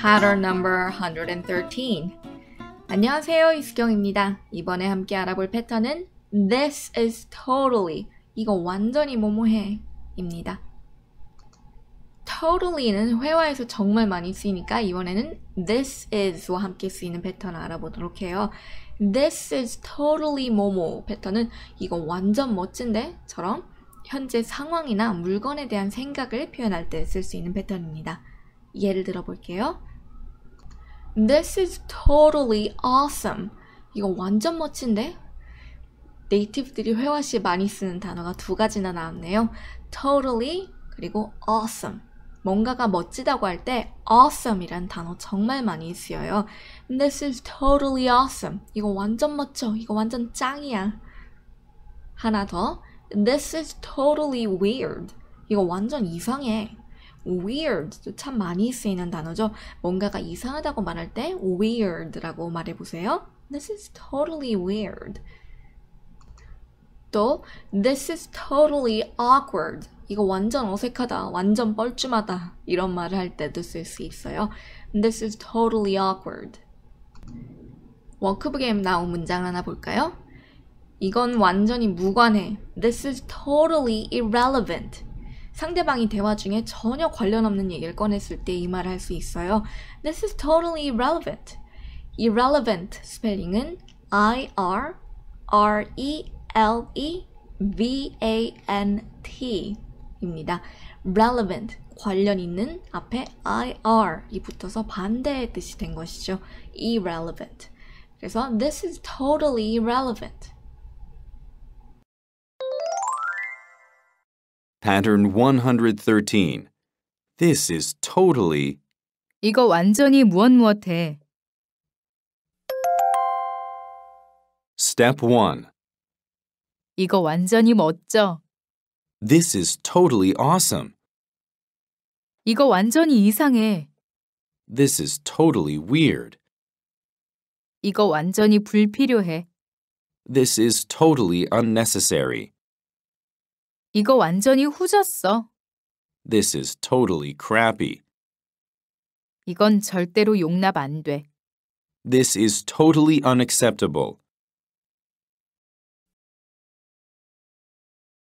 pattern number 113. 안녕하세요. 이수경입니다. 이번에 함께 알아볼 패턴은 This is totally. 이거 완전히 뭐뭐해. 입니다. totally는 회화에서 정말 많이 쓰이니까 이번에는 this is와 함께 쓰이는 패턴을 알아보도록 해요. this is totally Momo 패턴은 이거 완전 멋진데? 처럼 현재 상황이나 물건에 대한 생각을 표현할 때 쓸 수 있는 패턴입니다. 예를 들어 볼게요. This is totally awesome. 이거 완전 멋진데? 네이티브들이 회화 시에 많이 쓰는 단어가 두 가지나 나왔네요. totally 그리고 awesome. 뭔가가 멋지다고 할 때 awesome이란 단어 정말 많이 쓰여요. This is totally awesome. 이거 완전 멋져. 이거 완전 짱이야. 하나 더. This is totally weird. 이거 완전 이상해. weird도 참 많이 쓰이는 단어죠. 뭔가가 이상하다고 말할 때 weird라고 말해보세요. This is totally weird. 또 This is totally awkward. 이거 완전 어색하다, 완전 뻘쭘하다 이런 말을 할 때도 쓸 수 있어요. This is totally awkward. 워크북에 나온 문장 하나 볼까요? 이건 완전히 무관해. This is totally irrelevant. 상대방이 대화 중에 전혀 관련 없는 얘기를 꺼냈을 때 이 말을 할 수 있어요. This is totally irrelevant. irrelevant 스펠링은 I R R E L E V A N T입니다. relevant 관련 있는 앞에 IR이 붙어서 반대의 뜻이 된 것이죠. irrelevant. 그래서 this is totally irrelevant. Pattern 113. This is totally 이거 완전히 무엇 무엇해. Step 1. 이거 완전히 멋져. This is totally awesome. 이거 완전히 이상해. This is totally weird. 이거 완전히 불필요해. This is totally unnecessary. 이거 완전히 후졌어. This is totally crappy. 이건 절대로 용납 안 돼. This is totally unacceptable.